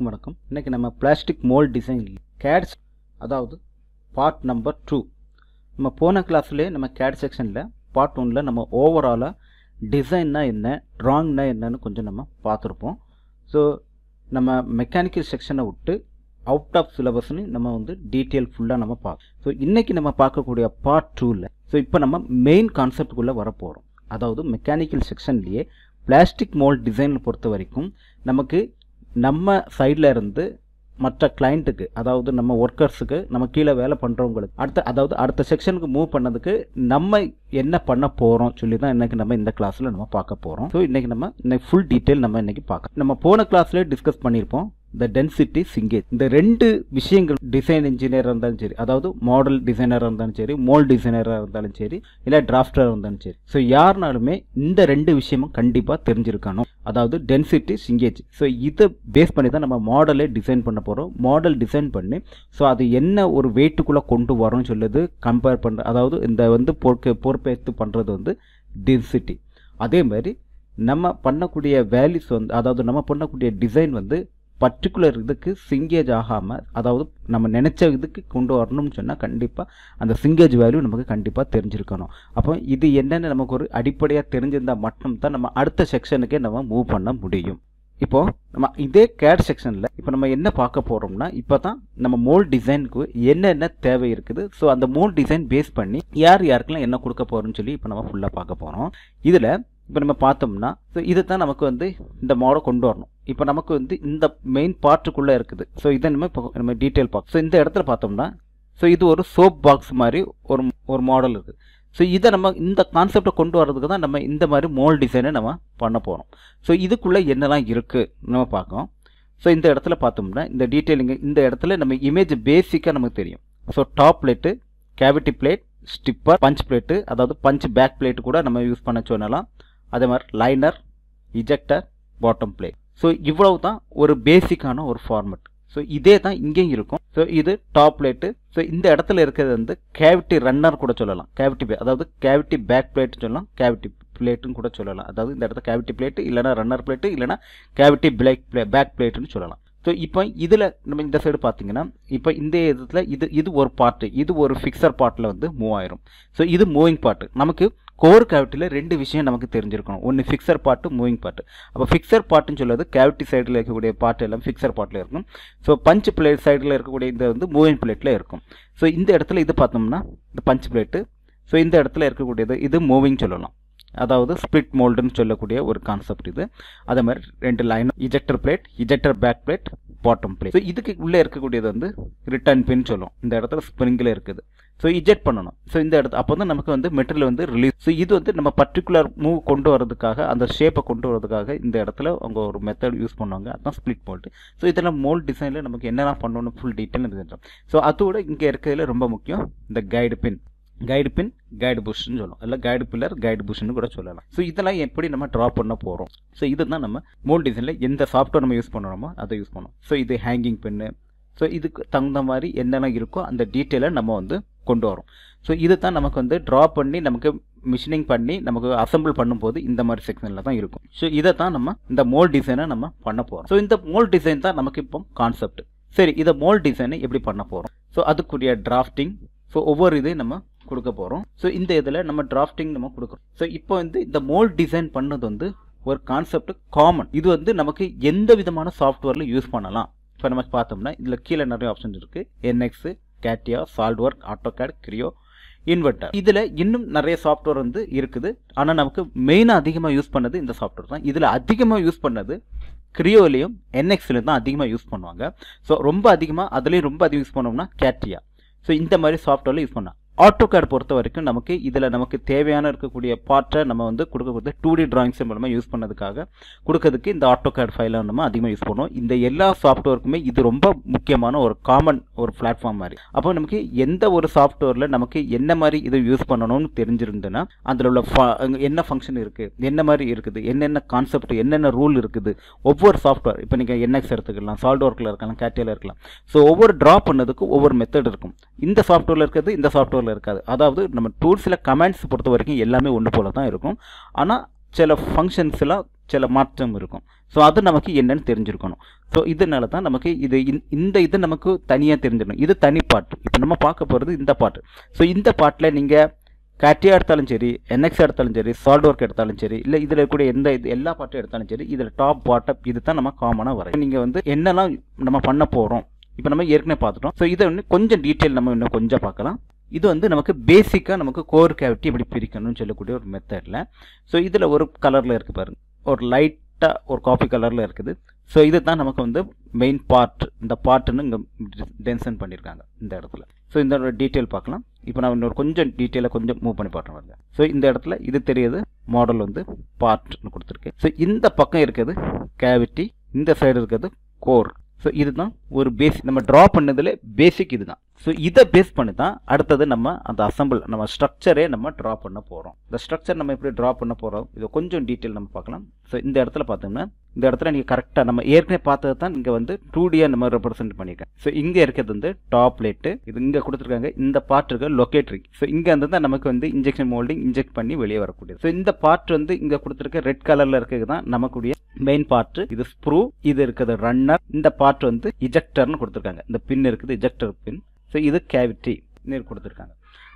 அனைவருக்கும் வணக்கம் இன்றைக்கி நம்ம பிளாஸ்டிக் மோல்ட் டிசைன் கேட்ஸ் அதாவது பார்ட் நம்பர் டூ நம்ம போன கிளாஸ்லேயே நம்ம கேட் செக்ஷனில் பார்ட் ஒன்னில் நம்ம ஓவராலாக டிசைன்னா என்ன ட்ராயிங்னா என்னன்னு கொஞ்சம் நம்ம பார்த்துருப்போம் ஸோ நம்ம மெக்கானிக்கல் செக்ஷனை விட்டு அவுட் ஆஃப் சிலபஸ்னு நம்ம வந்து டீட்டெயில் ஃபுல்லாக நம்ம பார்க்கணும் ஸோ இன்றைக்கி நம்ம பார்க்கக்கூடிய பார்ட் டூவில் ஸோ இப்போ நம்ம மெயின் கான்செப்டுக்குள்ளே வரப்போகிறோம் அதாவது மெக்கானிக்கல் செக்ஷன்லேயே பிளாஸ்டிக் மோல்ட் டிசைனில் பொறுத்த வரைக்கும் நமக்கு நம்ம சைடில் இருந்து மற்ற கிளைண்ட்டுக்கு அதாவது நம்ம ஒர்க்கர்ஸுக்கு நம்ம கீழே வேலை பண்ணுறவங்களுக்கு அடுத்த அதாவது அடுத்த செக்ஷனுக்கு மூவ் பண்ணதுக்கு நம்ம என்ன பண்ண போகிறோம் சொல்லி தான் இன்றைக்கி நம்ம இந்த கிளாஸில் நம்ம பார்க்க போகிறோம் ஸோ இன்றைக்கி நம்ம இன்னைக்கு ஃபுல் டீட்டெயில் நம்ம இன்றைக்கி பார்க்க நம்ம போன கிளாஸ்லேயே டிஸ்கஸ் பண்ணியிருப்போம் த டென்சிட்டி சிங்கேஜ் இந்த ரெண்டு விஷயங்கள் டிசைன் இன்ஜினியராக இருந்தாலும் சரி அதாவது மாடல் டிசைனராக இருந்தாலும் சரி மோல் டிசைனராக இருந்தாலும் சரி இல்லை டிராஃப்டராக இருந்தாலும் சரி ஸோ யாருனாலுமே இந்த ரெண்டு விஷயமும் கண்டிப்பாக தெரிஞ்சிருக்கணும் அதாவது டென்சிட்டி சிங்கேஜ் ஸோ இதை பேஸ் பண்ணி தான் நம்ம மாடலே டிசைன் பண்ண போகிறோம் மாடல் டிசைன் பண்ணி ஸோ அது என்ன ஒரு வெயிட்டுக்குள்ளே கொண்டு வரோம்னு சொல்லுது கம்பேர் பண்ணுற அதாவது இந்த வந்து பொற்க பொறுப்பேற்று பண்ணுறது வந்து டென்சிட்டி அதே மாதிரி நம்ம பண்ணக்கூடிய வேல்யூஸ் வந்து அதாவது நம்ம பண்ணக்கூடிய டிசைன் வந்து பர்டிகுலர் இதுக்கு சிங்கேஜ் ஆகாமல் அதாவது நம்ம நினச்ச இதுக்கு கொண்டு வரணும்னு சொன்னால் கண்டிப்பாக அந்த சிங்கேஜ் வேல்யூ நமக்கு கண்டிப்பாக தெரிஞ்சிருக்கணும் அப்போ இது என்னென்னு நமக்கு ஒரு அடிப்படையாக தெரிஞ்சிருந்தால் மட்டும்தான் நம்ம அடுத்த செக்ஷனுக்கே நம்ம மூவ் பண்ண முடியும் இப்போது நம்ம இதே கேட் செக்ஷனில் இப்போ நம்ம என்ன பார்க்க போகிறோம்னா இப்போ தான் நம்ம மோல் டிசைனுக்கு என்னென்ன தேவை இருக்குது ஸோ அந்த மோல் டிசைன் பேஸ் பண்ணி யார் யாருக்கெல்லாம் என்ன கொடுக்க போகிறோம்னு சொல்லி இப்போ நம்ம ஃபுல்லாக பார்க்க போகிறோம் இதில் இப்போ நம்ம பார்த்தோம்னா ஸோ இதை தான் நமக்கு வந்து இந்த மாடை கொண்டு வரணும் இப்போ நமக்கு வந்து இந்த மெயின் பார்ட்டுக்குள்ளே இருக்குது ஸோ இதை நம்ம இப்போ நம்ம டீட்டெயில் பார்க்க ஸோ இந்த இடத்துல பார்த்தோம்னா ஸோ இது ஒரு சோப் பாக்ஸ் மாதிரி ஒரு ஒரு மாடல் இருக்குது ஸோ இதை நம்ம இந்த கான்செப்டை கொண்டு வரதுக்கு தான் நம்ம இந்த மாதிரி மோல் டிசைனை நம்ம பண்ண போகிறோம் ஸோ இதுக்குள்ளே என்னெல்லாம் இருக்குது நம்ம பார்க்கோம் ஸோ இந்த இடத்துல பார்த்தோம்னா இந்த டீட்டெயிலிங்கு இந்த இடத்துல நம்ம இமேஜ் பேசிக்காக நமக்கு தெரியும் so top plate cavity plate stripper punch plate அதாவது பஞ்ச் பேக் பிளேட்டு கூட நம்ம யூஸ் பண்ண சொன்னலாம் அதே மாதிரி liner ejector bottom plate so இவ்வளவு தான் ஒரு பேசிக்கான ஒரு ஃபார்மெட் ஸோ இதே தான் இங்கேயும் இருக்கும் ஸோ இது டாப் பிளேட்டு ஸோ இந்த இடத்துல இருக்கிறது வந்து கேவிட்டி ரன்னர் கூட சொல்லலாம் கேவிட்டி அதாவது கேவிட்டி பேக் பிளேட்டு சொல்லலாம் கேவிட்டி பிளேட்டுன்னு கூட சொல்லலாம் அதாவது இந்த இடத்துல கேவிட்டி பிளேட்டு இல்லைனா ரன்னர் பிளேட்டு இல்லைனா கேவிட்டி பிளேக் பிளே பேக் பிளேட்டுன்னு சொல்லலாம் ஸோ இப்போ இதில் நம்ம இந்த சைடு பார்த்தீங்கன்னா இப்போ இந்த இதில் இது இது ஒரு பார்ட்டு இது ஒரு ஃபிக்ஸர் பார்ட்டில் வந்து மூவ் ஆயிரும் ஸோ இது மூவிங் பார்ட்டு நமக்கு கோர் கேவிட்டியில் ரெண்டு விஷயம் நமக்கு தெரிஞ்சிருக்கணும் ஒன்று ஃபிக்ஸர் பாட்டு மூவிங் பாட்டு அப்போ ஃபிக்ஸர் பாட்டுன்னு சொல்லுவது கேவிட்டி சைடில் இருக்கக்கூடிய பாட்டு எல்லாம் ஃபிக்ஸர் பாட்டில் இருக்கும் ஸோ பஞ்ச் பிளேட் சைடில் இருக்கக்கூடிய இந்த வந்து மூவிங் பிளேட்டில் இருக்கும் ஸோ இந்த இடத்துல இது பார்த்தோம்னா இந்த பஞ்ச் பிளேட்டு ஸோ இந்த இடத்துல இருக்கக்கூடியது இது மூவிங் சொல்லலாம் அதாவது ஸ்பிளிட் மோல்டுன்னு சொல்லக்கூடிய ஒரு கான்செப்ட் இது அதே மாதிரி ரெண்டு line ejector plate ejector back plate bottom plate so இதுக்கு உள்ளே இருக்கக்கூடியது வந்து ரிட்டர்ன் பின் சொல்லும் இந்த இடத்துல ஸ்ப்ரிங்கில் இருக்குது ஸோ இஜெக்ட் பண்ணணும் ஸோ இந்த இடத்து அப்போ வந்து நமக்கு வந்து மெட்டீரியல் வந்து ரிலீஸ் ஸோ இது வந்து நம்ம பர்டிகுலர் மூவ் கொண்டு வரதுக்காக அந்த ஷேப்பை கொண்டு வரதுக்காக இந்த இடத்துல அவங்க ஒரு மெத்தட் யூஸ் பண்ணுவாங்க அதான் ஸ்ப்ளிட் மோல்டு ஸோ இதெல்லாம் மோல்ட் டிசைனில் நமக்கு என்னென்ன பண்ணணும்னு ஃபுல் டீட்டெயில் தெரிஞ்சிடும் ஸோ அதோட இங்கே இருக்கிறதுல ரொம்ப முக்கியம் இந்த guide pin guide pin guide புஷ்னு சொல்லுவோம் இல்லை கைடு பில்லர் கைடு புஷ்ன்னு கூட சொல்லலாம் ஸோ இதெல்லாம் எப்படி நம்ம ட்ரா பண்ண போகிறோம் ஸோ தான் நம்ம மோல் டிசைனில் எந்த சாஃப்ட்வேர் நம்ம யூஸ் பண்ணுறோமோ அதை யூஸ் பண்ணுவோம் ஸோ இது ஹேங்கிங் பின்னு ஸோ இதுக்கு தகுந்த மாதிரி என்னென்ன இருக்கோ அந்த டீட்டெயிலை நம்ம வந்து கொண்டு வரோம் ஸோ இது தான் நமக்கு வந்து ட்ரா பண்ணி நமக்கு மிஷினிங் பண்ணி நமக்கு அசம்பிள் பண்ணும்போது இந்த மாதிரி செக்ஷனில் தான் இருக்கும் ஸோ இதை தான் நம்ம இந்த மோல் டிசைனை நம்ம பண்ண போகிறோம் ஸோ இந்த மோல் டிசைன் தான் நமக்கு இப்போ கான்செப்ட் சரி இதை மோல் டிசைனை எப்படி பண்ண போகிறோம் ஸோ அதுக்குரிய டிராஃப்டிங் ஸோ ஒவ்வொரு இதையும் நம்ம கொடுக்க போகிறோம் ஸோ இந்த இதில் நம்ம டிராஃப்டிங் நம்ம கொடுக்குறோம் ஸோ இப்போ வந்து இந்த மோல்ட் டிசைன் பண்ணது வந்து ஒரு கான்செப்ட் காமன் இது வந்து நமக்கு எந்த விதமான சாஃப்ட்வேரில் யூஸ் பண்ணலாம் இப்போ நம்ம பார்த்தோம்னா இதில் கீழே நிறைய ஆப்ஷன் இருக்குது NX CATIA SolidWorks AutoCAD Creo Inventor இதில் இன்னும் நிறைய சாஃப்ட்வேர் வந்து இருக்குது ஆனால் நமக்கு மெயினாக அதிகமாக யூஸ் பண்ணது இந்த சாஃப்ட்வேர் தான் இதில் அதிகமாக யூஸ் பண்ணது கிரியோலையும் என்எக்ஸ்லையும் தான் அதிகமாக யூஸ் பண்ணுவாங்க ஸோ ரொம்ப அதிகமாக அதுலேயும் ரொம்ப அதிகம் யூஸ் பண்ணோம்னா கேட்டியா ஸோ இந்த மாதிரி சாஃப்ட்வேரில் யூஸ் பண்ணலாம் ஆட்டோ பொறுத்த வரைக்கும் நமக்கு இதில் நமக்கு தேவையான இருக்கக்கூடிய பார்ட்டை நம்ம வந்து கொடுக்கக்கூடிய டூ டி டிராயிங்ஸ் மூலமாக யூஸ் பண்ணதுக்காக கொடுக்கறதுக்கு இந்த ஆட்டோ கேட் ஃபைலை நம்ம அதிகமாக யூஸ் பண்ணுவோம் இந்த எல்லா சாஃப்ட்வேருக்குமே இது ரொம்ப முக்கியமான ஒரு காமன் ஒரு பிளாட்ஃபார்ம் மாதிரி அப்போ நமக்கு எந்த ஒரு சாஃப்ட்வேரில் நமக்கு என்ன மாதிரி இதை யூஸ் பண்ணணும்னு தெரிஞ்சிருந்ததுன்னா அதில் உள்ள என்ன ஃபங்க்ஷன் இருக்குது என்ன மாதிரி இருக்குது என்னென்ன கான்செப்ட் என்னென்ன ரூல் இருக்குது ஒவ்வொரு சாஃப்ட்வேர் இப்போ நீங்கள் என்எக்ஸ் எடுத்துக்கலாம் சால்ட் ஒர்க்கில் இருக்கலாம் கேட்டியில் இருக்கலாம் ஸோ ஒவ்வொரு ட்ரா பண்ணதுக்கு ஒவ்வொரு மெத்தட் இருக்கும் இந்த சாஃப்ட்வேரில் இருக்கிறது இந்த சாஃப்ட்வேரில் டூல்ஸில் இருக்காது அதாவது நம்ம டூல்ஸில் கமெண்ட்ஸ் பொறுத்த வரைக்கும் எல்லாமே ஒன்று போல தான் இருக்கும் ஆனால் சில ஃபங்க்ஷன்ஸில் சில மாற்றம் இருக்கும் ஸோ அது நமக்கு என்னென்னு தெரிஞ்சிருக்கணும் ஸோ இதனால தான் நமக்கு இது இந்த இது நமக்கு தனியாக தெரிஞ்சிடணும் இது தனி பாட்டு இப்போ நம்ம பார்க்க போகிறது இந்த பாட்டு ஸோ இந்த பாட்டில் நீங்கள் கேட்டியா எடுத்தாலும் சரி என்எக்ஸ் எடுத்தாலும் சரி சால்ட் ஒர்க் எடுத்தாலும் சரி இல்லை இதில் கூட எந்த இது எல்லா பாட்டும் எடுத்தாலும் சரி இதில் டாப் பாட்டப் இது தான் நம்ம காமனாக வரும் நீங்கள் வந்து என்னெல்லாம் நம்ம பண்ண போகிறோம் இப்போ நம்ம ஏற்கனவே பார்த்துட்டோம் ஸோ இதை வந்து கொஞ்சம் டீட்டெயில் நம்ம இன்னும் கொஞ்சம் பார்க்கலாம் இது வந்து நமக்கு பேசிக்காக நமக்கு கோர் கேவிட்டி எப்படி பிரிக்கணும்னு சொல்லக்கூடிய ஒரு மெத்தடில் ஸோ இதில் ஒரு கலரில் இருக்குது பாருங்கள் ஒரு லைட்டாக ஒரு காஃபி கலரில் இருக்குது ஸோ இது தான் நமக்கு வந்து மெயின் பார்ட் இந்த பார்ட்டுன்னு இங்கே டென்ஷன் பண்ணியிருக்காங்க இந்த இடத்துல ஸோ இந்த டீட்டெயில் பார்க்கலாம் இப்போ நான் இன்னொரு கொஞ்சம் டீட்டெயிலாக கொஞ்சம் மூவ் பண்ணி பார்க்குறேன் வருங்க ஸோ இந்த இடத்துல இது தெரியுது மாடல் வந்து பார்ட்னு கொடுத்துருக்கு ஸோ இந்த பக்கம் இருக்கிறது கேவிட்டி இந்த சைடு இருக்கிறது கோர் ஸோ இதுதான் ஒரு பேஸ் நம்ம ட்ரா பண்ணதில் பேசிக் இதுதான் ஸோ இதை பேஸ் பண்ணி தான் அடுத்தது நம்ம அந்த அசம்பிள் நம்ம ஸ்ட்ரக்சரே நம்ம ட்ரா பண்ண போகிறோம் இந்த ஸ்ட்ரக்சர் நம்ம எப்படி ட்ரா பண்ண போகிறோம் இதை கொஞ்சம் டீட்டெயில் நம்ம பார்க்கலாம் ஸோ இந்த இடத்துல பார்த்தோம்னா இந்த இடத்துல நீங்கள் கரெக்டாக நம்ம ஏற்கனவே பார்த்தது தான் இங்கே வந்து டூ டியாக நம்ம ரெப்ரசென்ட் பண்ணியிருக்கேன் ஸோ இங்கே இருக்கிறது வந்து டாப் லேட்டு இது இங்கே கொடுத்துருக்காங்க இந்த பார்ட் இருக்க லொக்கேட்ரி ஸோ இங்கே வந்து தான் நமக்கு வந்து இன்ஜெக்ஷன் மோல்டிங் இன்ஜெக்ட் பண்ணி வெளியே வரக்கூடியது ஸோ இந்த பார்ட் வந்து இங்கே கொடுத்துருக்க ரெட் கலரில் இருக்கிறது தான் நமக்குடைய மெயின் பார்ட் இது ஸ்ப்ரூ இது இருக்கிறது ரன்னர் இந்த பார்ட் வந்து இஜெக்டர்னு கொடுத்துருக்காங்க இந்த பின் இருக்குது இஜெக்டர் பின் ஸோ இது கேவிட்டி கொடுத்துருக்காங்க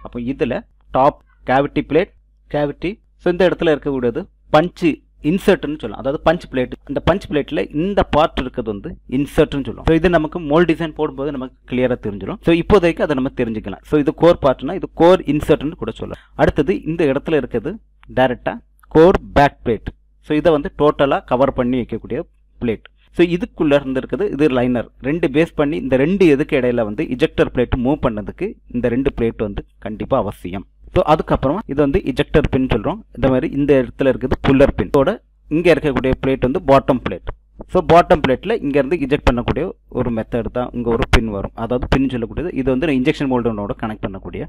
அப்போ இதில் top cavity plate cavity so இந்த இடத்துல இருக்கக்கூடியது பஞ்சு இன்சர்ட்னு சொல்லலாம் அதாவது பஞ்ச் பிளேட் அந்த பஞ்ச் பிளேட்ல இந்த பார்ட் இருக்கிறது வந்து இன்சர்ட்னு சொல்லுவோம் ஸோ இது நமக்கு மோல் டிசைன் போடும்போது நமக்கு கிளியராக தெரிஞ்சிடும் ஸோ இப்போதைக்கு அதை நம்ம தெரிஞ்சுக்கலாம் ஸோ இது கோர் பார்ட்னா இது கோர் இன்சர்ட்னு கூட சொல்லலாம் அடுத்தது இந்த இடத்துல இருக்கிறது டேரெக்டாக கோர் பேக் பிளேட் ஸோ இதை வந்து டோட்டலாக கவர் பண்ணி வைக்கக்கூடிய பிளேட் ஸோ இதுக்குள்ளே இருந்திருக்குது இது லைனர் ரெண்டு பேஸ் பண்ணி இந்த ரெண்டு எதுக்கு இடையில வந்து இஜெக்டர் பிளேட் மூவ் பண்ணதுக்கு இந்த ரெண்டு பிளேட் வந்து கண்டிப்பாக அவசியம் ஸோ அதுக்கப்புறமா இது வந்து இஜெக்டர் பின் சொல்கிறோம் இந்த மாதிரி இந்த இடத்துல இருக்குது புல்லர் பின் இதோட இங்கே இருக்கக்கூடிய பிளேட் வந்து பாட்டம் பிளேட் ஸோ பாட்டம் பிளேட்டில் இங்கேருந்து இன்ஜெக்ட் பண்ணக்கூடிய ஒரு மெத்தட் தான் இங்கே ஒரு பின் வரும் அதாவது பின் சொல்லக்கூடியது இது வந்து இன்ஜெக்ஷன் மோல்டனோட கனெக்ட் பண்ணக்கூடிய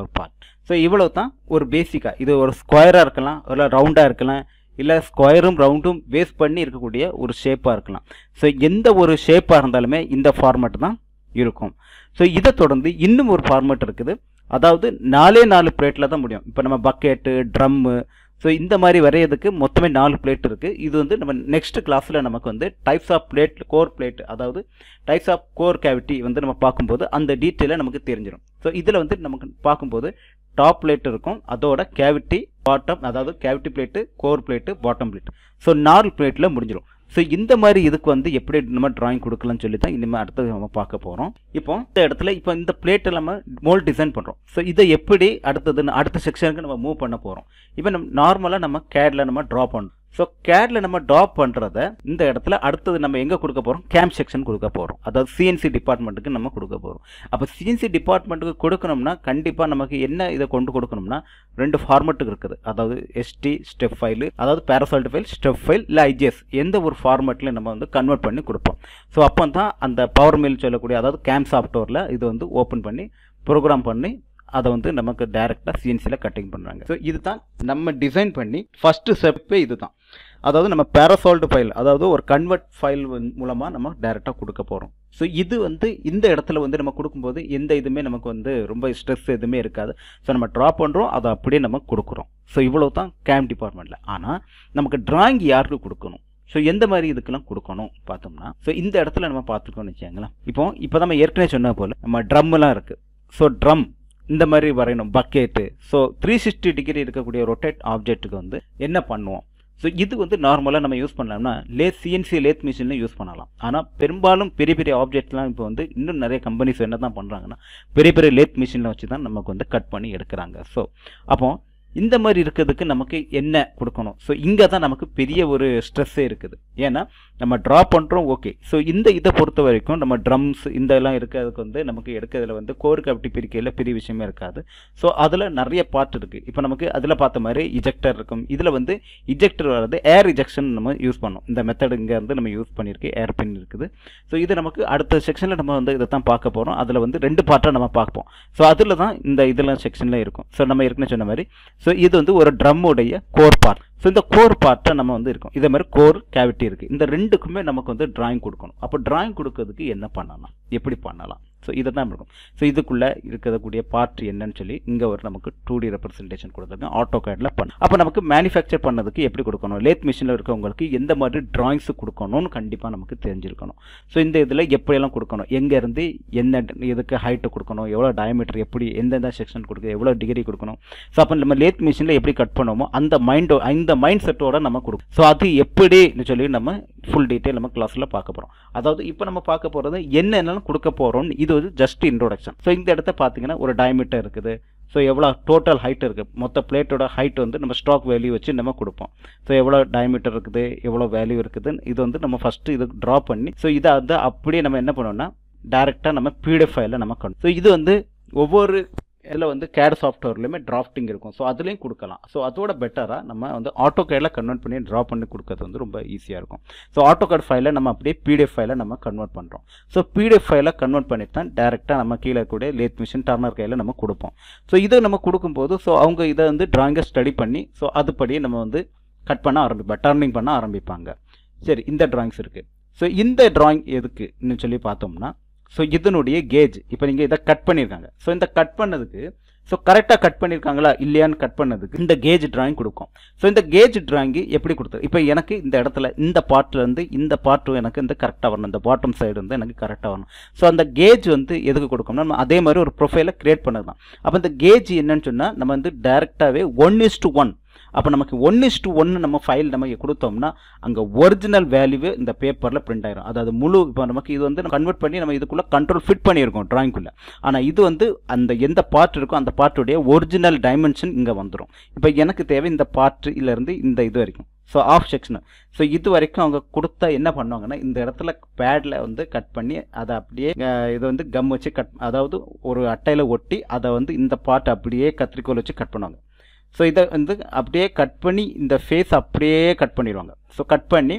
ஒரு பார்ட் ஸோ இவ்வளோ தான் ஒரு பேசிக்காக இது ஒரு ஸ்கொயராக இருக்கலாம் இல்லை ரவுண்டாக இருக்கலாம் இல்லை ஸ்கொயரும் ரவுண்டும் வேஸ்ட் பண்ணி இருக்கக்கூடிய ஒரு ஷேப்பாக இருக்கலாம் ஸோ எந்த ஒரு ஷேப்பாக இருந்தாலுமே இந்த ஃபார்மேட் தான் இருக்கும் ஸோ இதை தொடர்ந்து இன்னும் ஒரு ஃபார்மேட் இருக்குது அதாவது நாலே நாலு பிளேட்டில் தான் முடியும் இப்போ நம்ம பக்கெட்டு ட்ரம்மு ஸோ இந்த மாதிரி வரையிறதுக்கு மொத்தமே நாலு பிளேட் இருக்குது இது வந்து நம்ம நெக்ஸ்ட் கிளாஸில் நமக்கு வந்து types of plate core plate அதாவது டைப்ஸ் ஆஃப் கோர் கேவிட்டி வந்து நம்ம பார்க்கும்போது அந்த டீட்டெயிலை நமக்கு தெரிஞ்சிடும் ஸோ இதில் வந்து நமக்கு பார்க்கும்போது டாப் பிளேட் இருக்கும் அதோட கேவிட்டி பாட்டம் அதாவது cavity plate core plate bottom plate so நாலு பிளேட்டில் முடிஞ்சிடும் ஸோ இந்த மாதிரி இதுக்கு வந்து எப்படி நம்ம ட்ராயிங் கொடுக்கலாம்னு சொல்லி தான் இனிமேல் அடுத்தது நம்ம பார்க்க போகிறோம் இப்போ இந்த இடத்துல இப்போ இந்த பிளேட்டை நம்ம மோல் டிசைன் பண்ணுறோம் ஸோ இதை எப்படி அடுத்ததுன்னு அடுத்த செக்ஷனுக்கு நம்ம மூவ் பண்ண போகிறோம் இப்போ நம்ம நார்மலாக நம்ம கேட்ல நம்ம ட்ரா பண்ணுறோம் ஸோ கேட்ல நம்ம டிராப் பண்ணுறத இந்த இடத்துல அடுத்தது நம்ம எங்கே கொடுக்க போகிறோம் கேம்ப் செக்ஷன் கொடுக்க போகிறோம் அதாவது சிஎன்சி டிபார்ட்மெண்ட்டுக்கு நம்ம கொடுக்க போகிறோம் அப்போ சிஎன்சி டிபார்ட்மெண்ட்டுக்கு கொடுக்கணும்னா கண்டிப்பாக நமக்கு என்ன இதை கொண்டு கொடுக்கணும்னா ரெண்டு ஃபார்மெட்டுக்கு இருக்குது அதாவது எஸ்டி ஸ்டெப் ஃபைலு அதாவது பேரசால்ட் ஃபைல் ஸ்டெப் ஃபைல் இல்லை ஐஜிஎஸ் எந்த ஒரு ஃபார்மெட்டில் நம்ம வந்து கன்வெர்ட் பண்ணி கொடுப்போம் ஸோ அப்போ தான் அந்த பவர் மில் சொல்லக்கூடிய அதாவது கேம்ப் சாஃப்ட்வேரில் இது வந்து ஓப்பன் பண்ணி ப்ரோக்ராம் பண்ணி அதை வந்து நமக்கு டேரெக்டாக சிஎன்சியில் கட்டிங் பண்ணுறாங்க ஸோ இது தான் நம்ம டிசைன் பண்ணி ஃபஸ்ட்டு ஸ்டெப்பே இது தான் அதாவது நம்ம பேரசால்டு ஃபைல் அதாவது ஒரு கன்வெர்ட் ஃபைல் மூலமாக நம்ம டேரெக்டாக கொடுக்க போகிறோம் ஸோ இது வந்து இந்த இடத்துல வந்து நம்ம கொடுக்கும்போது எந்த இதுவுமே நமக்கு வந்து ரொம்ப ஸ்ட்ரெஸ் எதுவுமே இருக்காது ஸோ நம்ம ட்ரா பண்ணுறோம் அதை அப்படியே நம்ம கொடுக்குறோம் ஸோ இவ்வளோ தான் கேம் டிபார்ட்மெண்ட்டில் ஆனால் நமக்கு ட்ராயிங் யாருக்கு கொடுக்கணும் ஸோ எந்த மாதிரி இதுக்கெல்லாம் கொடுக்கணும் பார்த்தோம்னா ஸோ இந்த இடத்துல நம்ம பார்த்துக்கோன்னு வச்சுக்கோங்களேன் இப்போ இப்போ நம்ம ஏற்கனவே சொன்ன போல் நம்ம ட்ரம்மெலாம் இருக்குது ஸோ ட்ரம் இந்த மாதிரி வரையணும் bucket so three sixty degree இருக்கக்கூடிய ரொட்டேட் ஆப்ஜெக்ட்டுக்கு வந்து என்ன பண்ணுவோம் ஸோ இது வந்து நார்மலாக நம்ம யூஸ் பண்ணலாம்னா லேத் சிஎன்சி லேத் மிஷின்லையும் யூஸ் பண்ணலாம் ஆனால் பெரும்பாலும் பெரிய பெரிய ஆப்ஜெக்ட்லாம் இப்போ வந்து இன்னும் நிறைய கம்பெனிஸ் என்ன தான் பண்ணுறாங்கன்னா பெரிய பெரிய லேத் மிஷினில் வச்சு தான் நமக்கு வந்து கட் பண்ணி எடுக்கிறாங்க ஸோ அப்போது இந்த மாதிரி இருக்கிறதுக்கு நமக்கு என்ன கொடுக்கணும் ஸோ இங்கே தான் நமக்கு பெரிய ஒரு ஸ்ட்ரெஸ்ஸே இருக்குது ஏன்னா நம்ம ட்ரா பண்ணுறோம் ஓகே ஸோ இந்த இதை பொறுத்த வரைக்கும் நம்ம ட்ரம்ஸ் இந்த எல்லாம் இருக்கிறதுக்கு வந்து நமக்கு எடுக்கிறதுல வந்து கோருக்கு அப்படி பிரிக்கையில் பெரிய விஷயமே இருக்காது ஸோ அதில் நிறைய பார்ட் இருக்குது இப்போ நமக்கு அதில் பார்த்த மாதிரி இஜெக்டர் இருக்கும் இதில் வந்து இஜெக்டர் வர்றது ஏர் இஜெக்ஷன் நம்ம யூஸ் பண்ணோம் இந்த மெத்தடு இங்கேருந்து நம்ம யூஸ் பண்ணியிருக்கு ஏர் பின் இருக்குது ஸோ இது நமக்கு அடுத்த செக்ஷனில் நம்ம வந்து இதை தான் பார்க்க போகிறோம் அதில் வந்து ரெண்டு பார்ட்டாக நம்ம பார்ப்போம் ஸோ அதில் தான் இந்த இதெல்லாம் செக்ஷனில் இருக்கும் ஸோ நம்ம இருக்குன்னு சொன்ன மாதிரி ஸோ இது வந்து ஒரு ட்ரம்முடைய கோர் பார்ட் ஸோ இந்த கோர் பார்ட்டை நம்ம வந்து இருக்கோம் இதே மாதிரி கோர் கேவிட்டி இருக்குது இந்த ரெண்டுக்குமே நமக்கு வந்து டிராயிங் கொடுக்கணும் அப்போ டிராயிங் கொடுக்கறதுக்கு என்ன பண்ணலாம் எப்படி பண்ணலாம் ஸோ இதை தான் இருக்கும் ஸோ இதுக்குள்ளே இருக்கக்கூடிய பார்ட் என்னன்னு சொல்லி இங்கே ஒரு நமக்கு டூ டி ரெப்ரஸன்டேஷன் கொடுத்துருங்க ஆட்டோ கேட்டில் பண்ண அப்போ நமக்கு மேனுஃபேக்சர் பண்ணதுக்கு எப்படி கொடுக்கணும் லேத் மிஷினில் இருக்கவங்களுக்கு எந்த மாதிரி ட்ராயிங்ஸ் கொடுக்கணும்னு கண்டிப்பாக நமக்கு தெரிஞ்சிருக்கணும் ஸோ இந்த இதில் எப்படியெல்லாம் கொடுக்கணும் எங்கேருந்து என்ன இதுக்கு ஹைட்டு கொடுக்கணும் எவ்வளோ டயமீட்டர் எப்படி எந்தெந்த செக்ஷன் கொடுக்குது எவ்வளோ டிகிரி கொடுக்கணும் ஸோ அப்போ நம்ம லேத் மிஷினில் எப்படி கட் பண்ணுவோமோ அந்த மைண்டோ இந்த மைண்ட் செட்டோட நம்ம கொடுக்கும் ஸோ அது எப்படின்னு சொல்லி நம்ம ஃபுல் டீட்டெயில் நம்ம கிளாஸில் பார்க்க போகிறோம் அதாவது இப்போ நம்ம பார்க்க போகிறது என்னென்னாலும் கொடுக்க போகிறோம்னு இது இது ஒரு ஜஸ்ட் இன்ட்ரோடக்ஷன் ஸோ இந்த இடத்த பார்த்தீங்கன்னா ஒரு டயமீட்டர் இருக்குது ஸோ எவ்வளோ டோட்டல் ஹைட் இருக்குது மொத்த பிளேட்டோட ஹைட் வந்து நம்ம ஸ்டாக் வேல்யூ வச்சு நம்ம கொடுப்போம் ஸோ எவ்வளோ டயமீட்டர் இருக்குது எவ்வளோ வேல்யூ இருக்குதுன்னு இது வந்து நம்ம ஃபஸ்ட்டு இது ட்ரா பண்ணி ஸோ இதை வந்து அப்படியே நம்ம என்ன பண்ணோம்னா டேரெக்டாக நம்ம பிடிஎஃப் ஃபைலில் நம்ம கண்டு ஸோ இது வந்து ஒவ்வொரு இதில் வந்து கேட் சாஃப்ட்வேர்லையுமே டிராஃப்டிங் இருக்கும் ஸோ அதுலேயும் கொடுக்கலாம் ஸோ அதோட பெட்டராக நம்ம வந்து ஆட்டோ கேடில் கன்வெர்ட் பண்ணி ட்ரா பண்ணி கொடுக்கறது வந்து ரொம்ப ஈஸியாக இருக்கும் ஸோ ஆட்டோ கேட் ஃபைலை நம்ம அப்படியே பிடிஎஃப் ஃபைலை நம்ம கன்வெர்ட் பண்ணுறோம் ஸோ பிடிஎஃப் ஃபைலில் கன்வெர்ட் பண்ணிட்டு தான் டேரெக்டாக நம்ம கீழே கூட லேத் மிஷின் டர்னர் கையில் நம்ம கொடுப்போம் ஸோ இதை நம்ம கொடுக்கும்போது ஸோ அவங்க இதை வந்து ட்ராயிங்கை ஸ்டடி பண்ணி ஸோ அதுபடியே நம்ம வந்து கட் பண்ண ஆரம்பிப்பா டர்னிங் பண்ண ஆரம்பிப்பாங்க சரி இந்த ட்ராயிங்ஸ் இருக்குது ஸோ இந்த ட்ராயிங் எதுக்குன்னு சொல்லி பார்த்தோம்னா ஸோ இதனுடைய கேஜ் இப்போ நீங்கள் இதை கட் பண்ணியிருக்காங்க ஸோ இந்த கட் பண்ணதுக்கு ஸோ கரெக்டாக கட் பண்ணியிருக்காங்களா இல்லையான்னு கட் பண்ணதுக்கு இந்த கேஜ் டிராயிங் கொடுக்கும் ஸோ இந்த கேஜ் டிராயிங்கு எப்படி கொடுத்தது இப்போ எனக்கு இந்த இடத்துல இந்த பார்ட்லேருந்து இந்த பார்ட்டும் எனக்கு இந்த கரெக்டாக வரணும் இந்த பாட்டம் சைடு வந்து எனக்கு கரெக்டாக வரணும் ஸோ அந்த கேஜ் வந்து எதுக்கு கொடுக்கணும்னா நம்ம அதே மாதிரி ஒரு ப்ரொஃபைலை க்ரியேட் பண்ணது தான் அப்போ இந்த கேஜ் என்னன்னு சொன்னால் நம்ம வந்து டேரெக்டாகவே ஒன் இஸ் டு ஒன் அப்போ நமக்கு ஒன் இஸ் டு ஒன்று நம்ம ஃபைல் நமக்கு கொடுத்தோம்னா அங்கே ஒரிஜினல் வேல்யூ இந்த பேப்பரில் பிரிண்ட் ஆயிரும் அதாவது முழு இப்போ நமக்கு இது வந்து கன்வெர்ட் பண்ணி நம்ம இதுக்குள்ளே கண்ட்ரோல் ஃபிட் பண்ணியிருக்கோம் ட்ராயிங்குள்ளே ஆனால் இது வந்து அந்த எந்த பார்ட் இருக்கோ அந்த பார்ட்டுடைய ஒரிஜினல் டைமென்ஷன் இங்கே வந்துடும் இப்போ எனக்கு தேவை இந்த பார்ட்டிலேருந்து இந்த இது வரைக்கும் ஸோ ஆஃப் செக்ஷனு ஸோ இது வரைக்கும் அவங்க கொடுத்தா என்ன பண்ணுவாங்கன்னா இந்த இடத்துல பேடில் வந்து கட் பண்ணி அதை அப்படியே இதை வந்து கம் வச்சு கட் அதாவது ஒரு அட்டையில் ஒட்டி அதை வந்து இந்த பார்ட் அப்படியே கத்திரிக்கோல் வச்சு கட் பண்ணுவாங்க ஸோ இதை வந்து அப்படியே கட் பண்ணி இந்த ஃபேஸ் அப்படியே கட் பண்ணிடுவாங்க ஸோ கட் பண்ணி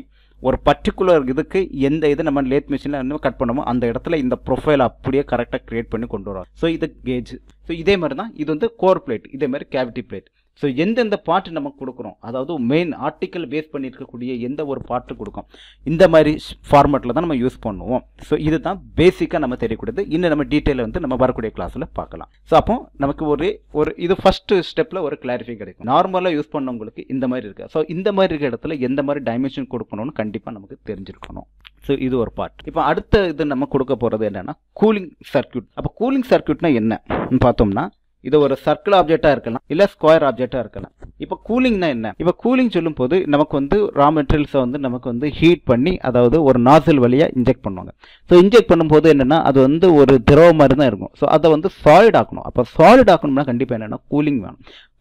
ஒரு பர்டிகுலர் இதுக்கு எந்த இது நம்ம லேத் மிஷினில் வந்து கட் பண்ணமோ அந்த இடத்துல இந்த ப்ரொஃபைல் அப்படியே கரெக்டாக க்ரியேட் பண்ணி கொண்டு வரோம் ஸோ இது கேஜ் ஸோ இதே மாதிரி தான் இது வந்து கோர் பிளேட் இதே மாதிரி கேவிட்டி பிளேட் ஸோ எந்தெந்த பாட்டு நம்ம கொடுக்குறோம் அதாவது மெயின் ஆர்டிக்கல் பேஸ் பண்ணியிருக்கக்கூடிய எந்த ஒரு பாட்டு கொடுக்கும் இந்த மாதிரி ஃபார்மேட்டில் தான் நம்ம யூஸ் பண்ணுவோம் ஸோ இதுதான் பேசிக்காக நம்ம தெரியக்கூடியது இன்னும் நம்ம டீட்டெயில் வந்து நம்ம வரக்கூடிய கிளாஸில் பார்க்கலாம் ஸோ அப்போ நமக்கு ஒரு ஒரு இது ஃபஸ்ட்டு ஸ்டெப்பில் ஒரு கிளாரிஃபை கிடைக்கும் நார்மலாக யூஸ் பண்ணவங்களுக்கு இந்த மாதிரி இருக்குது ஸோ இந்த மாதிரி இருக்கிற இடத்துல எந்த மாதிரி டைமென்ஷன் கொடுக்கணும்னு கண்டிப்பாக நமக்கு தெரிஞ்சிருக்கணும் ஸோ இது ஒரு பார்ட் இப்போ அடுத்த இது நம்ம கொடுக்க போகிறது என்னென்னா கூலிங் சர்க்கியூட் அப்போ கூலிங் சர்க்கியூட்னா என்ன பார்த்தோம்னா இது ஒரு சர்க்கிள் ஆப்ஜெக்டா இருக்கலாம் இல்ல ஸ்கொயர் ஆப்ஜெக்டா இருக்கலாம் இப்போ கூலிங்னா என்ன இப்போ கூலிங் சொல்லும் போது நமக்கு வந்து ரா மெட்டீரியல்ஸை வந்து நமக்கு வந்து ஹீட் பண்ணி அதாவது ஒரு நாசில் வழியாக இன்ஜெக்ட் பண்ணுவாங்க ஸோ இன்ஜெக்ட் பண்ணும்போது என்னென்னா அது வந்து ஒரு திரவ மாதிரி தான் இருக்கும் ஸோ அதை வந்து சாலிட் ஆக்கணும் அப்போ சாலிட் ஆக்கணும்னா கண்டிப்பாக என்னென்னா கூலிங் வேணும்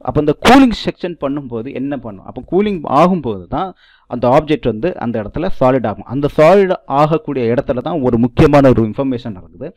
அப்போ இந்த கூலிங் செக்ஷன் பண்ணும்போது என்ன பண்ணும் அப்போ கூலிங் ஆகும்போது தான் அந்த ஆப்ஜெக்ட் வந்து அந்த இடத்துல சாலிட் ஆகும் அந்த சாலிட் ஆகக்கூடிய இடத்துல தான் ஒரு முக்கியமான ஒரு இன்ஃபர்மேஷன் நடக்குது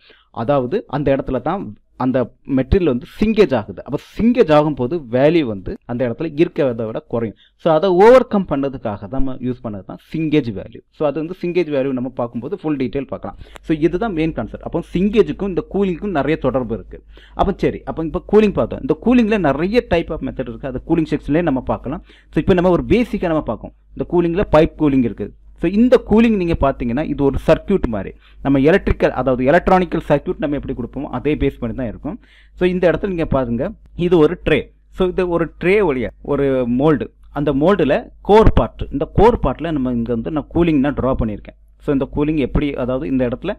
அதாவது அந்த இடத்துல தான் அந்த மெட்டீரியல் வந்து சிங்கேஜ் ஆகுது அப்போ சிங்கேஜ் ஆகும்போது வேல்யூ வந்து அந்த இடத்துல இருக்கிறத விட குறையும் ஸோ அதை ஓவர் கம் பண்ணுறதுக்காக நம்ம யூஸ் பண்ணது தான் சிங்கேஜ் வேல்யூ ஸோ அது வந்து சிங்கேஜ் வேல்யூ நம்ம பார்க்கும்போது ஃபுல் டீட்டெயில் பார்க்கலாம் ஸோ இதுதான் மெயின் கான்செப்ட் அப்போ சிங்கேஜுக்கும் இந்த கூலிங்க்கும் நிறைய தொடர்பு இருக்குது அப்போ சரி அப்போ இப்போ கூலிங் பார்த்தோம் இந்த கூலிங்கில் நிறைய டைப் ஆஃப் மெத்தட் இருக்குது அது கூலிங் செக்ஷன்லேயே நம்ம பார்க்கலாம் ஸோ இப்போ நம்ம ஒரு பேசிக்காக நம்ம பார்க்கும் இந்த கூலிங்கில் பைப் கூலிங் இருக்குது ஸோ இந்த கூலிங் நீங்கள் பார்த்தீங்கன்னா இது ஒரு சர்க்கியூட் மாதிரி நம்ம எலக்ட்ரிக்கல் அதாவது எலக்ட்ரானிக்கல் சர்க்கியூட் நம்ம எப்படி கொடுப்போம் அதே பேஸ் பண்ணி தான் இருக்கும் ஸோ இந்த இடத்துல நீங்கள் பாருங்கள் இது ஒரு ட்ரே ஸோ இது ஒரு ட்ரே ஒழிய ஒரு மோல்டு அந்த மோல்டில் கோர் பார்ட் இந்த கோர் பார்ட்டில் நம்ம இங்கே வந்து நான் கூலிங் ட்ரா பண்ணியிருக்கேன் ஸோ இந்த கூலிங் எப்படி அதாவது இந்த இடத்துல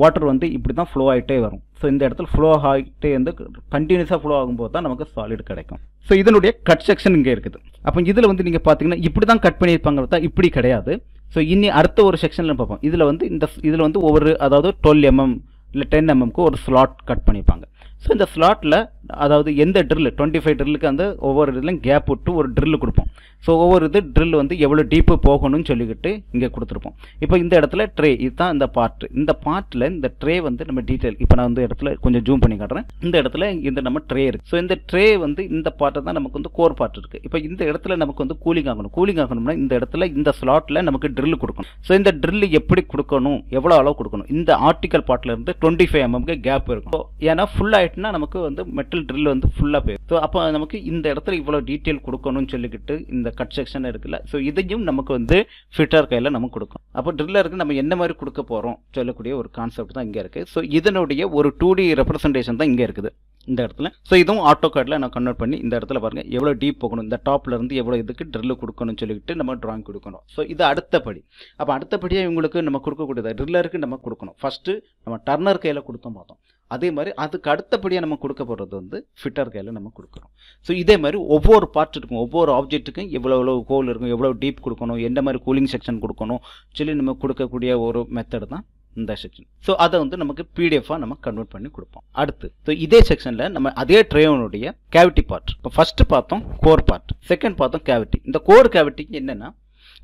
வாட்டர் வந்து இப்படி தான் ஃப்ளோ ஆகிட்டே வரும் ஸோ இந்த இடத்துல ஃப்ளோ ஆகிட்டே வந்து கண்டினியூஸாக ஃப்ளோ ஆகும்போது தான் நமக்கு சாலிட் கிடைக்கும் ஸோ இதனுடைய கட் செக்ஷன் இங்கே இருக்குது அப்போ இதில் வந்து நீங்கள் பார்த்தீங்கன்னா இப்படி தான் கட் பண்ணியிருப்பாங்க தான் இப்படி கிடையாது ஸோ இனி அடுத்த ஒரு செக்ஷனில் பார்ப்போம் இதில் வந்து இந்த இதில் வந்து ஒவ்வொரு அதாவது டுவெல் எம்எம் இல்லை டென் எம்எம்க்கு ஒரு ஸ்லாட் கட் பண்ணியிருப்பாங்க ஸோ இந்த ஸ்லாட்டில் அதாவது எந்த ட்ரில் டுவெண்ட்டி ஃபைவ் ட்ரில்லுக்கு அந்த ஒவ்வொரு இதுலையும் கேப் விட்டு ஒரு ட்ரில் கொடுப்போம் ஸோ ஒவ்வொரு இது ட்ரில் வந்து எவ்வளோ டீப்பு போகணும்னு சொல்லிக்கிட்டு இங்கே கொடுத்துருப்போம் இப்போ இந்த இடத்துல ட்ரே இதுதான் இந்த பார்ட் இந்த பார்ட்டில் இந்த ட்ரே வந்து நம்ம டீட்டெயில் இப்போ நான் வந்து இடத்துல கொஞ்சம் ஜூம் பண்ணி காட்டுறேன் இந்த இடத்துல இந்த நம்ம ட்ரே இருக்குது ஸோ இந்த ட்ரே வந்து இந்த பார்ட்டை தான் நமக்கு வந்து கோர் பார்ட் இருக்குது இப்போ இந்த இடத்துல நமக்கு வந்து கூலிங் ஆகணும் கூலிங் ஆகணும்னா இந்த இடத்துல இந்த ஸ்லாட்டில் நமக்கு ட்ரில் கொடுக்கணும் ஸோ இந்த ட்ரில் எப்படி கொடுக்கணும் எவ்வளோ அளவு கொடுக்கணும் இந்த ஆர்டிக்கல் பார்ட்லேருந்து டுவெண்ட்டி ஃபைவ் எம்எம்க்கு கேப் இருக்கும் ஏன்னா ஃபுல் ஆகிட்டுனா நமக்கு வந்து மெட்டர் வெர்டிக்கல் ட்ரில் வந்து ஃபுல்லாக போயிடும் ஸோ அப்போ நமக்கு இந்த இடத்துல இவ்வளோ டீட்டெயில் கொடுக்கணும்னு சொல்லிக்கிட்டு இந்த கட் செக்ஷன் இருக்குல்ல ஸோ இதையும் நமக்கு வந்து ஃபிட்டர் கையில் நமக்கு கொடுக்கும் அப்போ ட்ரில்லருக்கு நம்ம என்ன மாதிரி கொடுக்க போகிறோம் சொல்லக்கூடிய ஒரு கான்செப்ட் தான் இங்கே இருக்குது ஸோ இதனுடைய ஒரு டூ டி ரெப்ரசன்டேஷன் தான் இங்கே இருக்குது இந்த இடத்துல ஸோ இதுவும் ஆட்டோ கார்டில் நான் கன்வெர்ட் பண்ணி இந்த இடத்துல பாருங்கள் எவ்வளோ டீப் போகணும் இந்த டாப்பில் இருந்து எவ்வளோ இதுக்கு ட்ரில்லு கொடுக்கணும்னு சொல்லிட்டு நம்ம ட்ராயிங் கொடுக்கணும் ஸோ இது அடுத்தபடி அப்போ அடுத்தபடியாக இவங்களுக்கு நம்ம கொடுக்கக்கூடியதாக ட்ரில்லருக்கு நம்ம கொடுக்கணும் ஃபஸ்ட்டு நம்ம டர்னர் கையில் கொடுத்தோம் பார்த்தோம் அதே மாதிரி அதுக்கு அடுத்தபடியாக நம்ம கொடுக்க போகிறது வந்து ஃபிட்டர் கையில் நம்ம கொடுக்குறோம் ஸோ இதே மாதிரி ஒவ்வொரு பார்ட் இருக்கும் ஒவ்வொரு ஆப்ஜெக்ட்டுக்கும் எவ்வளோ எவ்வளோ கோல் இருக்கும் எவ்வளோ டீப் கொடுக்கணும் எந்த மாதிரி கூலிங் செக்ஷன் கொடுக்கணும் சொல்லி நம்ம கொடுக்கக்கூடிய ஒரு மெத்தட் தான் இந்த செக்ஷன் ஸோ அதை வந்து நமக்கு பிடிஎஃபாக நம்ம கன்வெர்ட் பண்ணி கொடுப்போம் அடுத்து ஸோ இதே செக்ஷனில் நம்ம அதே ட்ரேவனுடைய கேவிட்டி பார்ட் இப்போ ஃபஸ்ட்டு பார்த்தோம் கோர் பார்ட் செகண்ட் பார்த்தோம் கேவிட்டி இந்த கோர் கேவிட்டிக்கு என்னென்னா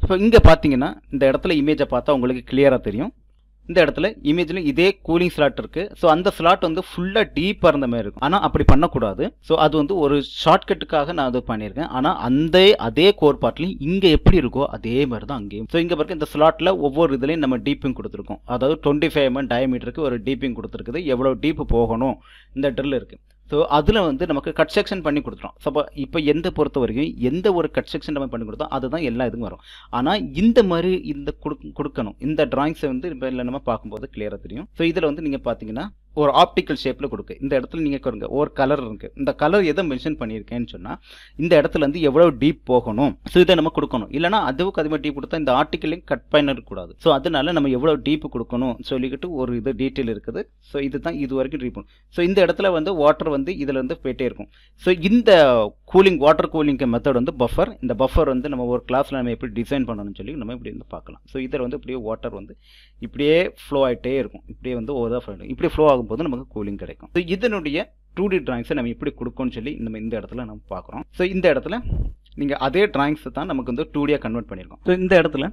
இப்போ இங்கே பார்த்தீங்கன்னா இந்த இடத்துல இமேஜை பார்த்தா உங்களுக்கு கிளியராக தெரியும் இந்த இடத்துல இமேஜ்லையும் இதே கூலிங் ஸ்லாட் இருக்கு ஸோ அந்த ஸ்லாட் வந்து ஃபுல்லாக டீப்பாக இருந்த மாதிரி இருக்கும் ஆனால் அப்படி பண்ணக்கூடாது ஸோ அது வந்து ஒரு ஷார்ட்கட்டுக்காக நான் அது பண்ணியிருக்கேன் ஆனால் அந்த அதே கோர் பார்ட்லையும் இங்கே எப்படி இருக்கோ அதே மாதிரி தான் அங்கேயும் ஸோ இங்கே பாருங்க இந்த ஸ்லாட்டில் ஒவ்வொரு இதுலையும் நம்ம டீப்பிங் கொடுத்துருக்கோம் அதாவது டுவெண்ட்டி ஃபைவ் எம்எம் டயமீட்டருக்கு ஒரு டீப்பிங் கொடுத்துருக்குது எவ்வளோ டீப்பு போகணும் இந்த ட்ரில் இருக்குது ஸோ அதில் வந்து நமக்கு கட் செக்ஷன் பண்ணி கொடுத்துரும் ஸோ அப்போ இப்போ எந்த பொறுத்த வரைக்கும் எந்த ஒரு கட் செக்ஷன் நம்ம பண்ணி கொடுத்தோம் அதுதான் எல்லா இதுவும் வரும் ஆனால் இந்த மாதிரி இந்த கொடுக்கணும் இந்த டிராயிங்ஸை வந்து இப்போ நம்ம பார்க்கும்போது கிளியராக தெரியும் ஸோ இதில் வந்து நீங்கள் பார்த்தீங்கன்னா ஒரு ஆப்டிக்கல் ஷேப்பில் கொடுக்கு இந்த இடத்துல நீங்கள் கொடுங்க ஒரு கலர் இருக்குது இந்த கலர் எதை மென்ஷன் பண்ணியிருக்கேன்னு சொன்னால் இந்த இடத்துல எவ்வளோ டீப் போகணும் ஸோ இதை நம்ம கொடுக்கணும் இல்லைனா அதுவும் அதுமாதிரி டீப் கொடுத்தா இந்த ஆர்டிக்கலையும் கட் கூடாது ஸோ அதனால நம்ம எவ்வளோ டீப் கொடுக்கணும் சொல்லிக்கிட்டு ஒரு இது டீட்டெயில் இருக்குது ஸோ இது தான் இது வரைக்கும் டீப் ஸோ இந்த இடத்துல வந்து வாட்டர் வந்து இதில் வந்து போயிட்டே இருக்கும் ஸோ இந்த கூலிங் வாட்டர் கூலிங்க்கு மெத்தட் வந்து பஃபர் இந்த பஃபர் வந்து நம்ம ஒரு கிளாஸில் நம்ம எப்படி டிசைன் பண்ணணும்னு சொல்லி நம்ம இப்படி வந்து பார்க்கலாம் ஸோ இதில் வந்து இப்படியே வாட்டர் வந்து இப்படியே ஃப்ளோ ஆகிட்டே இருக்கும் இப்படியே வந்து ஒரு இப்படி ஃப்ளோ ஆகும் போது நமக்கு கூலிங் கிடைக்கும் இதனுடைய டூ டி டிராயிங்ஸை நம்ம எப்படி கொடுக்கணும்னு சொல்லி இந்த இடத்துல நம்ம பார்க்குறோம் ஸோ இந்த இடத்துல நீங்கள் அதே ட்ராயிங்ஸை தான் நமக்கு வந்து டூ டியாக கன்வெர்ட் பண்ணியிருக்கோம் ஸோ இந்த இடத்துல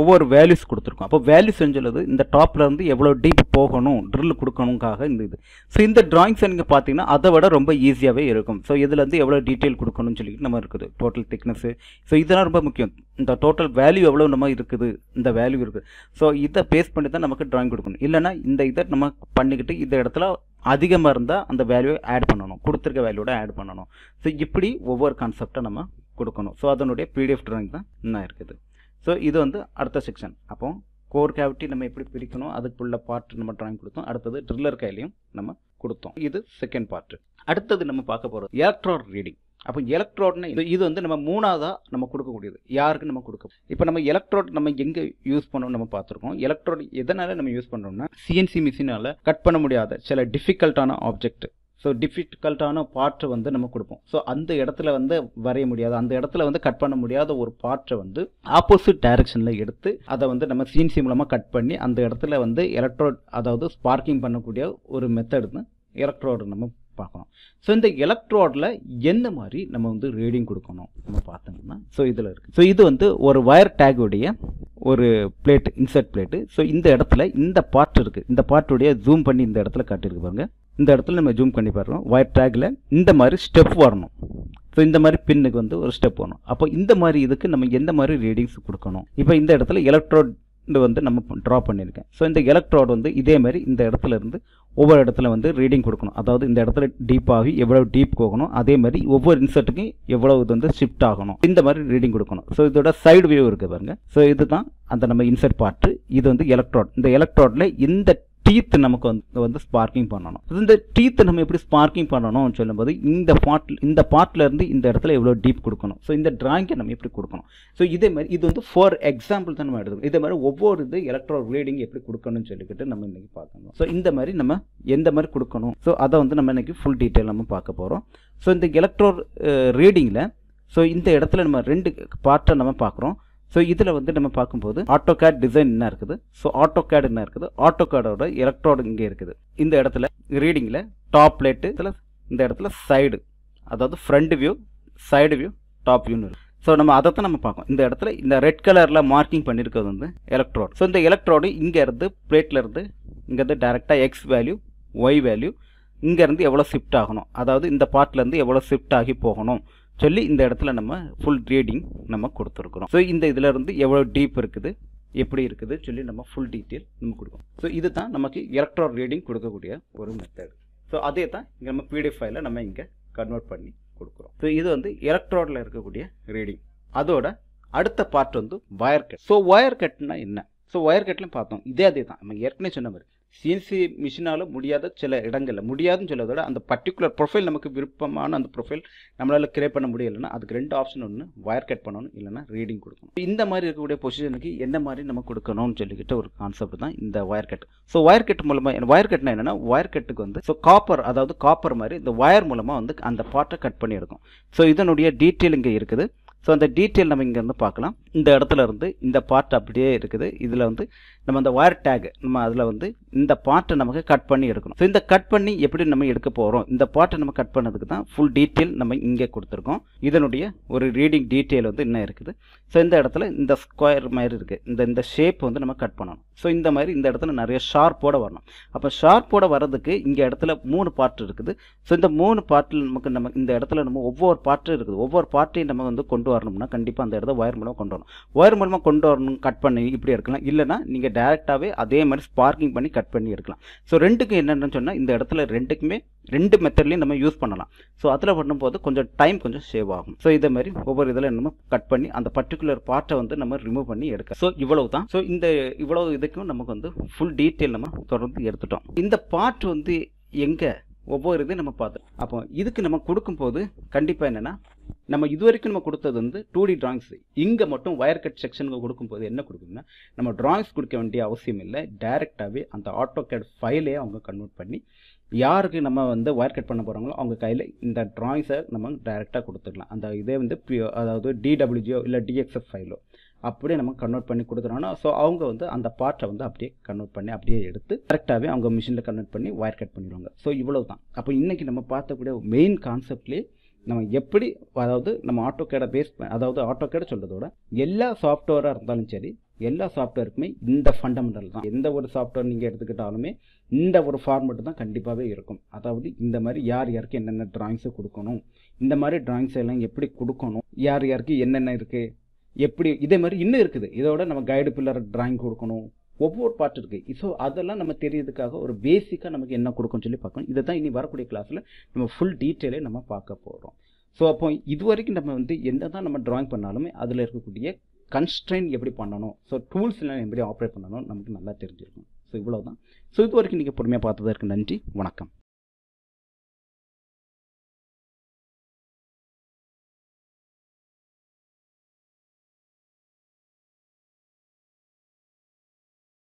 ஒவ்வொரு வேல்யூஸ் கொடுத்துருக்கோம் அப்போ வேல்யூ செஞ்சுள்ளது இந்த டாப்பில் இருந்து எவ்வளோ டீப் போகணும் ட்ரில் கொடுக்கணுக்காக இந்த இது ஸோ இந்த ட்ராயிங்ஸை நீங்கள் பார்த்தீங்கன்னா அதை விட ரொம்ப ஈஸியாகவே இருக்கும் ஸோ இதுலேருந்து எவ்வளோ டீட்டெயில் கொடுக்கணும்னு சொல்லிட்டு நம்ம இருக்குது டோட்டல் திக்னஸ்ஸு ஸோ இதெல்லாம் ரொம்ப முக்கியம் இந்த டோட்டல் வேல்யூ எவ்வளோ நம்ம இருக்குது இந்த வேல்யூ இருக்குது ஸோ இதை பேஸ் பண்ணி தான் நமக்கு ட்ராயிங் கொடுக்கணும் இல்லைனா இந்த இதை நம்ம பண்ணிக்கிட்டு இந்த இடத்துல அதிகமாக இருந்தால் அந்த வேல்யூவை ஆட் பண்ணணும் கொடுத்துருக்க வேல்யூட ஆட் பண்ணணும் ஸோ இப்படி ஒவ்வொரு கான்செப்டை நம்ம கொடுக்கணும் ஸோ அதனுடைய பிடிஎஃப் ட்ராயிங் தான் இன்னும் இருக்குது ஸோ இது வந்து அடுத்த செக்ஷன் அப்போ கோர் கேவிட்டி நம்ம எப்படி பிரிக்கணும் அதுக்குள்ள பார்ட் நம்ம ட்ராயிங் கொடுத்தோம் அடுத்தது ட்ரில்லர் கையிலையும் நம்ம கொடுத்தோம் இது செகண்ட் பார்ட் அடுத்தது நம்ம பார்க்க போகிறோம் எலக்ட்ரான் ரீடிங் அப்போ எலக்ட்ரோட்னு இது வந்து நம்ம மூணாவதாக நம்ம கொடுக்கக்கூடியது யாருக்கு நம்ம கொடுக்க இப்போ நம்ம எலக்ட்ரோட் நம்ம எங்கே யூஸ் பண்ணணும் நம்ம பார்த்துருக்கோம் எலக்ட்ரோட் எதனால் நம்ம யூஸ் பண்ணுறோம்னா சிஎன்சி மிஷினால் கட் பண்ண முடியாத சில டிஃபிகல்ட்டான ஆப்ஜெக்ட் ஸோ டிஃபிகல்ட்டான பாட்டை வந்து நம்ம கொடுப்போம் ஸோ அந்த இடத்துல வந்து வரைய முடியாது அந்த இடத்துல வந்து கட் பண்ண முடியாத ஒரு பாட்டை வந்து ஆப்போசிட் டைரக்ஷனில் எடுத்து அதை வந்து நம்ம சிஎன்சி மூலமாக கட் பண்ணி அந்த இடத்துல வந்து எலக்ட்ரோட் அதாவது ஸ்பார்க்கிங் பண்ணக்கூடிய ஒரு மெத்தட் தான் எலக்ட்ரோடு நம்ம பார்க்கணும் ஸோ இந்த எலக்ட்ரோடில் எந்த மாதிரி நம்ம வந்து ரீடிங் கொடுக்கணும் நம்ம பார்த்தோம்னா ஸோ இதில் இருக்குது ஸோ இது வந்து ஒரு வயர் டேகுடைய ஒரு பிளேட்டு இன்சர்ட் பிளேட்டு ஸோ இந்த இடத்துல இந்த பார்ட் இருக்குது இந்த பார்ட்டுடைய ஜூம் பண்ணி இந்த இடத்துல காட்டியிருக்கு பாருங்கள் இந்த இடத்துல நம்ம ஜூம் பண்ணி பாருவோம் ஒயர் டேக்கில் இந்த மாதிரி ஸ்டெப் வரணும் ஸோ இந்த மாதிரி பின்னுக்கு வந்து ஒரு ஸ்டெப் வரணும் அப்போ இந்த மாதிரி இதுக்கு நம்ம எந்த மாதிரி ரீடிங்ஸ் கொடுக்கணும் இப்போ இந்த இடத்துல எலக்ட்ரோட் இது வந்து நம்ம ட்ரா பண்ணியிருக்கேன் ஸோ இந்த எலக்ட்ரோடு வந்து இதே மாதிரி இந்த இடத்துல இருந்து ஒவ்வொரு இடத்துல வந்து ரீடிங் கொடுக்கணும் அதாவது இந்த இடத்துல டீப் ஆகி எவ்வளோ டீப் போகணும் அதே மாதிரி ஒவ்வொரு இன்சர்ட்டுக்கும் எவ்வளோ இது வந்து ஷிஃப்ட் ஆகணும் இந்த மாதிரி ரீடிங் கொடுக்கணும் ஸோ இதோட சைடு வியூ இருக்குது பாருங்க ஸோ இதுதான் அந்த நம்ம இன்சர்ட் பார்ட்டு இது வந்து எலக்ட்ரோட் இந்த எலக்ட்ராடில் இந்த டீத் நமக்கு வந்து வந்து ஸ்பார்க்கிங் பண்ணணும் இந்த டீத்து நம்ம எப்படி ஸ்பார்க்கிங் பண்ணணும்னு சொல்லும்போது இந்த பாட்டில் இந்த பாட்டில் இருந்து இந்த இடத்துல எவ்வளோ டீப் கொடுக்கணும் ஸோ இந்த டிராயிங்கை நம்ம எப்படி கொடுக்கணும் ஸோ இதே மாதிரி இது வந்து ஃபார் எக்ஸாம்பிள் தான் நம்ம எடுத்துக்கணும் இதே மாதிரி ஒவ்வொரு இது எலக்ட்ரோ ரீடிங் எப்படி கொடுக்கணும்னு சொல்லிக்கிட்டு நம்ம இன்றைக்கி பார்க்கணும் ஸோ இந்த மாதிரி நம்ம எந்த மாதிரி கொடுக்கணும் ஸோ அதை வந்து நம்ம இன்றைக்கி ஃபுல் டீட்டெயில் நம்ம பார்க்க போகிறோம் ஸோ இந்த எலக்ட்ரோ ரீடிங்கில் ஸோ இந்த இடத்துல நம்ம ரெண்டு பார்ட்டை நம்ம பார்க்குறோம் ஸோ இதில் வந்து நம்ம பார்க்கும்போது ஆட்டோ கேட் டிசைன் என்ன இருக்குது ஸோ ஆட்டோ கேட் என்ன இருக்குது ஆட்டோ கேடோட எலக்ட்ரோடு இங்கே இருக்குது இந்த இடத்துல ரீடிங்கில் டாப் பிளேட்டு இதில் இந்த இடத்துல சைடு அதாவது front view side view top வியூன்னு இருக்குது ஸோ நம்ம அதை தான் நம்ம பார்க்கோம் இந்த இடத்துல இந்த ரெட் கலரில் மார்க்கிங் பண்ணியிருக்கிறது வந்து எலக்ட்ரோடு ஸோ இந்த எலக்ட்ராடு இங்கேருந்து பிளேட்லேருந்து இங்கேருந்து டேரெக்டாக எக்ஸ் வேல்யூ ஒய் வேல்யூ இங்கேருந்து எவ்வளோ ஷிஃப்ட் ஆகணும் அதாவது இந்த பார்ட்லேருந்து எவ்வளோ ஷிஃப்ட் ஆகி போகணும் சொல்லி இந்த இடத்துல நம்ம ஃபுல் ரீடிங் நம்ம கொடுத்துருக்குறோம் ஸோ இந்த இதில் இருந்து எவ்வளோ டீப் இருக்குது எப்படி இருக்குது சொல்லி நம்ம ஃபுல் டீட்டெயில் நம்ம கொடுக்கும் ஸோ இது தான் நமக்கு எலக்ட்ரான் ரீடிங் கொடுக்கக்கூடிய ஒரு மெத்தட் ஸோ அதே தான் இங்கே நம்ம பிடிஎஃப் ஃபைலில் நம்ம இங்கே கன்வெர்ட் பண்ணி கொடுக்குறோம் ஸோ இது வந்து எலக்ட்ரானில் இருக்கக்கூடிய ரீடிங் அதோட அடுத்த பார்ட் வந்து ஒயர் கட் ஸோ ஒயர் கட்னா என்ன ஸோ ஒயர் கட்லையும் பார்த்தோம் இதே அதே தான் நம்ம ஏற்கனவே சொன்ன மாதிரி சிஎன்சி மிஷினால் முடியாத சில இடங்களில் முடியாதுன்னு சொல்லதோட அந்த பர்டிகுலர் ப்ரொஃபைல் நமக்கு விருப்பமான அந்த ப்ரொஃபைல் நம்மளால் கிரியேட் பண்ண முடியலைன்னா அதுக்கு ரெண்டு ஆப்ஷன் ஒன்று வயர் கட் பண்ணணும் இல்லைனா ரீடிங் கொடுக்கணும் இந்த மாதிரி இருக்கக்கூடிய பொசிஷனுக்கு எந்த மாதிரி நம்ம கொடுக்கணும்னு சொல்லிக்கிட்ட ஒரு கான்செப்ட் தான் இந்த wire cut so wire cut மூலமாக வயர் கட்னா என்னென்னா வயர் கட்டுக்கு வந்து ஸோ காப்பர் அதாவது காப்பர் மாதிரி இந்த வயர் மூலமாக வந்து அந்த பாட்டை கட் பண்ணி எடுக்கும் ஸோ இதனுடைய டீட்டெயில் இங்கே இருக்குது ஸோ அந்த டீட்டெயில் நம்ம இங்கேருந்து பார்க்கலாம் இந்த இடத்துல இருந்து இந்த பார்ட் அப்படியே இருக்குது இதில் வந்து நம்ம அந்த ஒயர் டேக் நம்ம அதில் வந்து இந்த பார்ட்டை நமக்கு கட் பண்ணி எடுக்கணும் ஸோ இந்த கட் பண்ணி எப்படி நம்ம எடுக்க போகிறோம் இந்த பார்ட்டை நம்ம கட் பண்ணதுக்கு தான் ஃபுல் டீட்டெயில் நம்ம இங்கே கொடுத்துருக்கோம் இதனுடைய ஒரு ரீடிங் டீட்டெயில் வந்து என்ன இருக்குது ஸோ இந்த இடத்துல இந்த ஸ்கொயர் மாதிரி இருக்குது இந்த இந்த ஷேப் வந்து நம்ம கட் பண்ணணும் ஸோ இந்த மாதிரி இந்த இடத்துல நிறைய ஷார்ப்போடு வரணும் அப்போ ஷார்ப்போடு வர்றதுக்கு இங்கே இடத்துல மூணு பார்ட் இருக்குது ஸோ இந்த மூணு பார்ட்டில் நமக்கு நம்ம இந்த இடத்துல நம்ம ஒவ்வொரு பார்ட்டும் இருக்குது ஒவ்வொரு பார்ட்டையும் நம்ம வந்து கொண்டு வரணும்னா கண்டிப்பாக அந்த இடத்த ஒயர் மூலமாக கொண்டு வரணும் ஒயர் மூலமாக கொண்டு வரணும் கட் பண்ணி இப்படி இருக்கலாம் இல்லைனா நீங்கள் டேரெக்டாகவே அதே மாதிரி ஸ்பார்க்கிங் பண்ணி கட் பண்ணி எடுக்கலாம் ஸோ ரெண்டுக்கும் என்னென்னு சொன்னால் இந்த இடத்துல ரெண்டுக்குமே ரெண்டு மெத்தட்லேயும் நம்ம யூஸ் பண்ணலாம் ஸோ அதில் பண்ணும்போது கொஞ்சம் டைம் கொஞ்சம் சேவ் ஆகும் ஸோ இதே மாதிரி ஒவ்வொரு இதில் நம்ம கட் பண்ணி அந்த பர்டிகுலர் பார்ட்டை வந்து நம்ம ரிமூவ் பண்ணி எடுக்க ஸோ இவ்வளவு தான் ஸோ இந்த இவ்வளவு இதுக்கும் நமக்கு வந்து ஃபுல் டீட்டெயில் நம்ம தொடர்ந்து எடுத்துட்டோம் இந்த பார்ட் வந்து எங்கே ஒவ்வொரு இது நம்ம பார்த்தோம் அப்போ இதுக்கு நம்ம கொடுக்கும்போது கண்டிப்பாக என்னென்னா நம்ம இது வரைக்கும் நம்ம கொடுத்தது வந்து டூ டி டிராயிங்ஸ் இங்கே மட்டும் வயர் கட் செக்ஷனுக்கு கொடுக்கும்போது என்ன கொடுக்குதுன்னா நம்ம டிராயிங்ஸ் கொடுக்க வேண்டிய அவசியம் இல்லை டைரெக்டாகவே அந்த ஆட்டோ கேட் ஃபைலே அவங்க கன்வெர்ட் பண்ணி யாருக்கு நம்ம வந்து ஒயர் கட் பண்ண போகிறாங்களோ அவங்க கையில் இந்த ட்ராயிங்ஸை நம்ம டைரெக்டாக கொடுத்துக்கலாம் அந்த இதே வந்து அதாவது டிடபிள்யூஜியோ இல்லை டிஎக்ஸ்எஃப் ஃபைலோ அப்படியே நம்ம கன்வெர்ட் பண்ணி கொடுத்துறோம்னா ஸோ அவங்க வந்து அந்த பார்ட்டை வந்து அப்படியே கன்வெர்ட் பண்ணி அப்படியே எடுத்து கரெக்டாகவே அவங்க மிஷினில் கன்வெர்ட் பண்ணி ஒயர் கட் பண்ணிடுவாங்க ஸோ இவ்வளோ தான் அப்போ இன்றைக்கி நம்ம பார்த்தக்கூடிய மெயின் கான்செப்ட்லேயே நம்ம எப்படி அதாவது நம்ம ஆட்டோ கேடை பேஸ் அதாவது ஆட்டோ கேட சொல்கிறதோட எல்லா சாஃப்ட்வேராக இருந்தாலும் சரி எல்லா சாஃப்ட்வேருக்குமே இந்த ஃபண்டமெண்டல் தான் எந்த ஒரு சாஃப்ட்வேர் நீங்கள் எடுத்துக்கிட்டாலுமே இந்த ஒரு ஃபார்மெட்டு தான் கண்டிப்பாகவே இருக்கும் அதாவது இந்த மாதிரி யார் யாருக்கு என்னென்ன ட்ராயிங்ஸை கொடுக்கணும் இந்த மாதிரி ட்ராயிங்ஸ் எல்லாம் எப்படி கொடுக்கணும் யார் யாருக்கு என்னென்ன இருக்குது எப்படி இதே மாதிரி இன்னும் இருக்குது இதோட நம்ம கைடு பில்லர் ட்ராயிங் கொடுக்கணும் ஒவ்வொரு பார்ட் இருக்குது ஸோ அதெல்லாம் நம்ம தெரியறதுக்காக ஒரு பேசிக்காக நமக்கு என்ன கொடுக்கும் சொல்லி பார்க்கணும் இதை தான் இனி வரக்கூடிய கிளாஸில் நம்ம ஃபுல் டீட்டெயிலே நம்ம பார்க்க போகிறோம் ஸோ அப்போ இது வரைக்கும் நம்ம வந்து என்ன தான் நம்ம ட்ராயிங் பண்ணாலுமே அதில் இருக்கக்கூடிய கன்ஸ்ட்ரெயின் எப்படி பண்ணணும் ஸோ டூல்ஸ் எல்லாம் எப்படி ஆப்ரேட் பண்ணணும் நமக்கு நல்லா தெரிஞ்சிருக்கும் ஸோ இவ்வளோ தான் ஸோ இது வரைக்கும் நீங்கள் பொறுமையாக பார்த்ததற்கு நன்றி வணக்கம்